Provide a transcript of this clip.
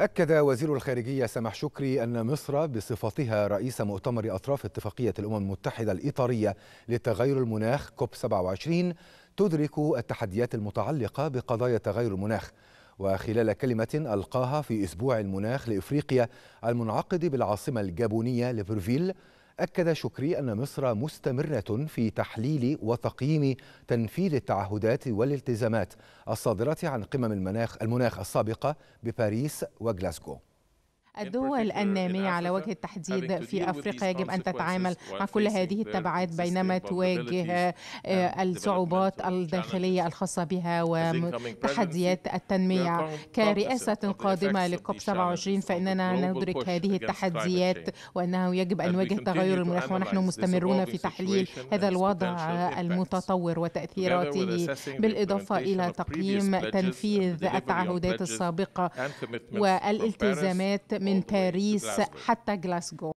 أكد وزير الخارجية سمح شكري أن مصر بصفتها رئيس مؤتمر أطراف اتفاقية الأمم المتحدة الإطارية لتغير المناخ كوب 27 تدرك التحديات المتعلقة بقضايا تغير المناخ وخلال كلمة ألقاها في أسبوع المناخ لإفريقيا المنعقد بالعاصمة الجابونية ليفرفيل أكد شكري أن مصر مستمرة في تحليل وتقييم تنفيذ التعهدات والالتزامات الصادرة عن قمم المناخ المناخ السابقة بباريس وغلاسكو الدول النامية على وجه التحديد في أفريقيا يجب أن تتعامل مع كل هذه التبعات بينما تواجه آه، الصعوبات الداخلية الخاصة بها وتحديات التنمية كرئاسة قادمة لكوب 27 فإننا ندرك هذه التحديات وأنه يجب أن نواجه تغير المناخ ونحن مستمرون في تحليل هذا الوضع المتطور وتأثيراته بالإضافة إلى تقييم تنفيذ التعهدات السابقة والالتزامات من باريس حتى غلاسكو